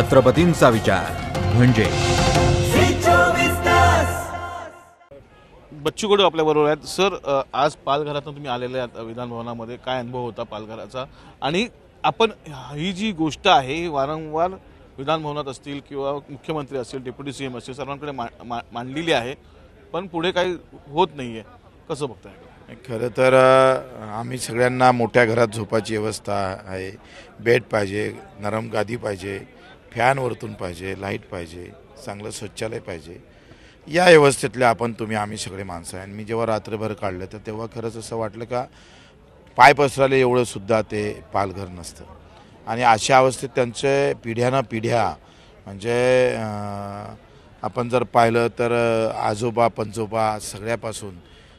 छत्रपतींचा विचार म्हणजे बच्चू कडू आपल्याबरोबर आहेत सर आज पालघरातून तुम्ही आलेले आहात विधानभवनामध्ये काय अनुभव होता पालघराचा आणि आपण ही जी गोष्ट आहे ही वारंवार विधानभवनात असतील किंवा मुख्यमंत्री असतील डेप्युटी सी एम असतील सर्वांकडे मांडलेली आहे पण पुढे काही होत नाही आहे कसं बघताय खरं तर आम्ही सगळ्यांना मोठ्या घरात झोपाची व्यवस्था आहे बेड पाहिजे नरम गादी पाहिजे फॅनवरतून पाहिजे लाईट पाहिजे चांगलं शौचालय पाहिजे या व्यवस्थेतले आपण तुम्ही आम्ही सगळे माणसं आहे आणि मी जेव्हा रात्रभर काढलं तर तेव्हा खरंच असं वाटलं का पाय पसराले एवढंसुद्धा ते पालघर नसतं आणि अशा अवस्थेत त्यांचे पिढ्यानं पिढ्या म्हणजे आपण जर पाहिलं तर आजोबा पंजोबा सगळ्यापासून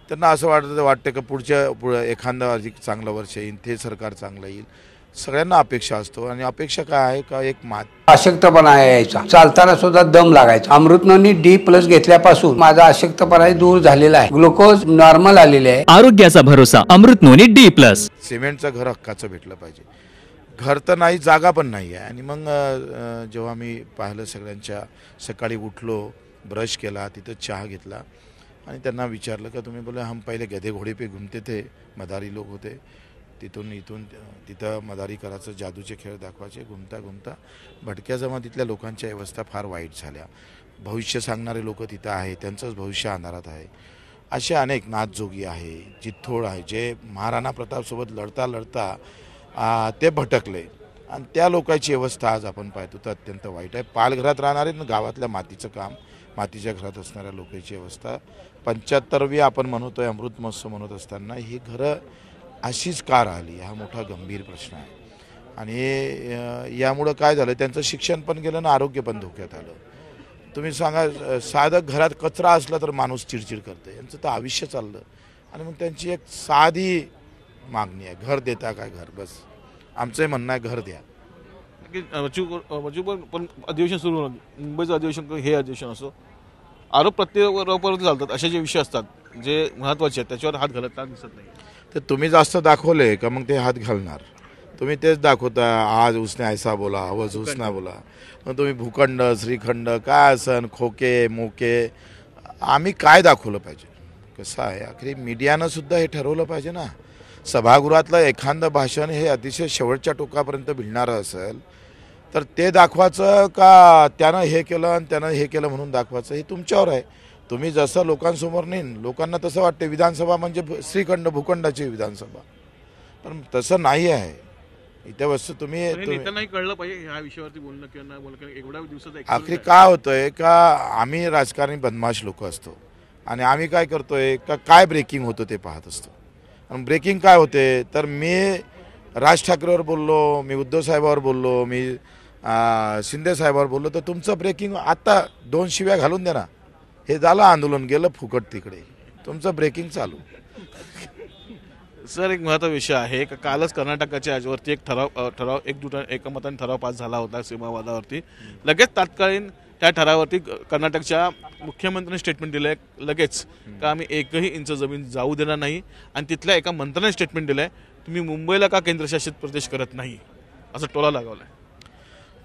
त्यांना असं वाटतं वाटतं का पुढच्या पुढं एखादं अधिक चांगलं वर्ष येईल ते सरकार चांगलं येईल सगळ्यांना अपेक्षा असतो आणि अपेक्षा काय आहे का एक मात अशक्तपणा यायचा चालताना सुद्धा दम लागायचा अमृतनोनी डी प्लस घेतल्यापासून माझा अशक्तपणा दूर झालेला आहे ग्लुकोज नॉर्मल आलेले आहे आरोग्याचा भरोसा अमृतनोनी डी प्लस सिमेंटचं घर हक्काचं भेटलं पाहिजे घर तर नाही जागा पण नाही आहे आणि मग जेव्हा मी पाहिलं सगळ्यांच्या सकाळी उठलो ब्रश केला तिथं चहा घेतला आणि त्यांना विचारलं का तुम्ही बोला हम पहिले गधे घोडे पे घुमते थे मदारी लोक होते तिथून इथून तिथं मदारी करायचं जादूचे खेळ दाखवायचे घुमता घुमता भटक्या जमातीतल्या लोकांच्या व्यवस्था फार वाईट झाल्या भविष्य सांगणारे लोक तिथं आहे त्यांचंच भविष्य अंधारात आहे असे अनेक नाथजोगी आहे जिथोळ आहे जे महाराणा प्रतापसोबत लढता लढता ते भटकले आणि त्या लोकांची अवस्था आज आपण पाहतो तर अत्यंत वाईट आहे पालघरात राहणारे गावातल्या मातीचं काम मातीच्या घरात असणाऱ्या लोकांची अवस्था पंच्याहत्तरवी आपण म्हणतोय अमृत महोत्सव म्हणत असताना ही घरं अशीच कार आली हा मोठा गंभीर प्रश्न आहे आणि यामुळं काय झालं त्यांचं शिक्षण पण गेलं ना आरोग्य पण धोक्यात आलं तुम्ही सांगा साधं घरात कचरा असला तर माणूस चिडचिड करते यांचं तर आयुष्य चाललं आणि मग त्यांची एक साधी मागणी आहे घर देता काय घर बस आमचंही म्हणणं आहे घर द्या पण अधिवेशन सुरू होणार मुंबईचं अधिवेशन हे अधिवेशन असो आरोप प्रत्येक चालतात असे जे विषय असतात जे महत्त्वाचे आहेत त्याच्यावर हात घालत दिसत नाही तर तुम्ही जास्त दाखवले का मग ते हात घालणार तुम्ही तेच दाखवता आज उसने ऐसा बोला आवाज उसना बोला मग तुम्ही भूखंड श्रीखंड काय असन खोके मोके आम्ही काय दाखवलं पाहिजे कसं आहे अखेरी मीडियानं सुद्धा हे ठरवलं पाहिजे ना सभागृहातलं एखादं भाषण हे अतिशय शेवटच्या टोकापर्यंत भिडणारं असेल तर ते दाखवायचं का त्यानं हे केलं आणि त्यानं हे केलं म्हणून दाखवायचं हे तुमच्यावर आहे तुम्ही जसं लोकांसमोर नेन लोकांना तसं वाटते विधानसभा म्हणजे श्रीखंड भूखंडाची विधानसभा पण तसं नाही आहे इथे वस्तू तुम्ही कळलं पाहिजे आखरी काय होतोय का आम्ही राजकारणी बदमाश लोक असतो आणि आम्ही काय करतोय का काय ब्रेकिंग होतं ते पाहत असतो आणि ब्रेकिंग काय होते तर मी राज ठाकरेवर बोललो मी उद्धव साहेबावर बोललो मी शिंदे साहेबावर बोललो तर तुमचं ब्रेकिंग आता दोन शिव्या घालून देणार ना हे झालं आंदोलन गेलं फुकट तिकडे तुमचं ब्रेकिंग चालू सर एक महत्त्वाचा विषय आहे का कालच कर्नाटकाच्या याच्यावरती एक ठराव ठराव एक एकजुट एकमताने ठराव पास झाला होता सीमावादावरती लगेच तात्कालीन त्या ठरावावरती कर्नाटकच्या मुख्यमंत्र्यांनी स्टेटमेंट दिलं आहे लगेच का आम्ही एकही इंच जमीन जाऊ देणार नाही आणि तिथल्या एका मंत्र्याने स्टेटमेंट दिलं तुम्ही मुंबईला का केंद्रशासित प्रदेश करत नाही असं टोला लागवला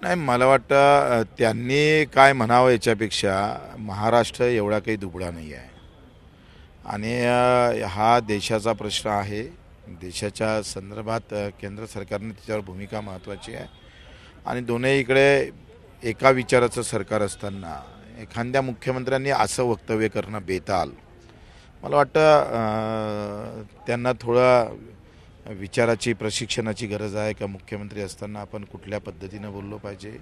नाही मला वाटतं त्यांनी काय म्हणावं याच्यापेक्षा महाराष्ट्र एवढा काही दुबळा नाही आहे आणि हा देशाचा प्रश्न आहे देशाच्या संदर्भात केंद्र सरकारने त्याच्यावर भूमिका महत्त्वाची आहे आणि दोन्ही इकडे एका विचाराचं सरकार असताना एखाद्या मुख्यमंत्र्यांनी असं वक्तव्य करणं बेताल मला वाटतं त्यांना थोडं विचाराची प्रशिक्षणाची गरज आहे का मुख्यमंत्री असताना आपण कुठल्या पद्धतीनं बोललो पाहिजे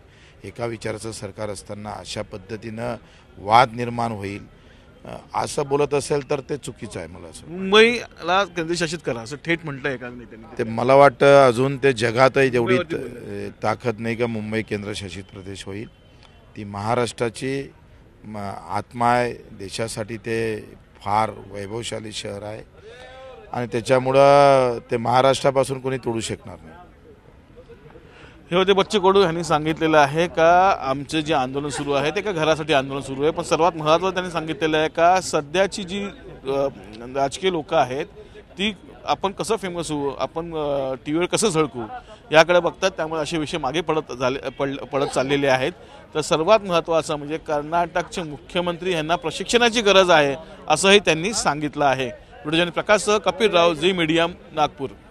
एका विचाराचं सरकार असताना अशा पद्धतीनं वाद निर्माण होईल असं बोलत असेल तर ते चुकीचं आहे मला असं मुंबईला केंद्रशासित करा असं थेट म्हटलं एका का ते मला वाटतं अजून ते जगातही तेवढी ताकद नाही का मुंबई केंद्रशासित प्रदेश होईल ती महाराष्ट्राची आत्मा आहे देशासाठी ते फार वैभवशाली शहर आहे आणि त्याच्यामुळं ते महाराष्ट्रापासून कोणी तोडू शकणार नाही हे होते बच्चे कडू यांनी सांगितलेलं आहे का आमचे जे आंदोलन सुरू आहे ते का घरासाठी आंदोलन सुरू आहे पण सर्वात महत्त्वाचं त्यांनी सांगितलेलं आहे का सध्याची जी राजकीय लोक आहेत ती आपण कसं फेमस होऊ आपण टी व्हीवर कसं झळकू याकडे बघतात त्यामुळे असे विषय मागे पडत झाले पड पडत चाललेले आहेत तर सर्वात महत्त्वाचं म्हणजे कर्नाटकचे मुख्यमंत्री यांना प्रशिक्षणाची गरज आहे असंही त्यांनी सांगितलं आहे व्हिडिओ प्रकाश राव झी मीडियम नागपूर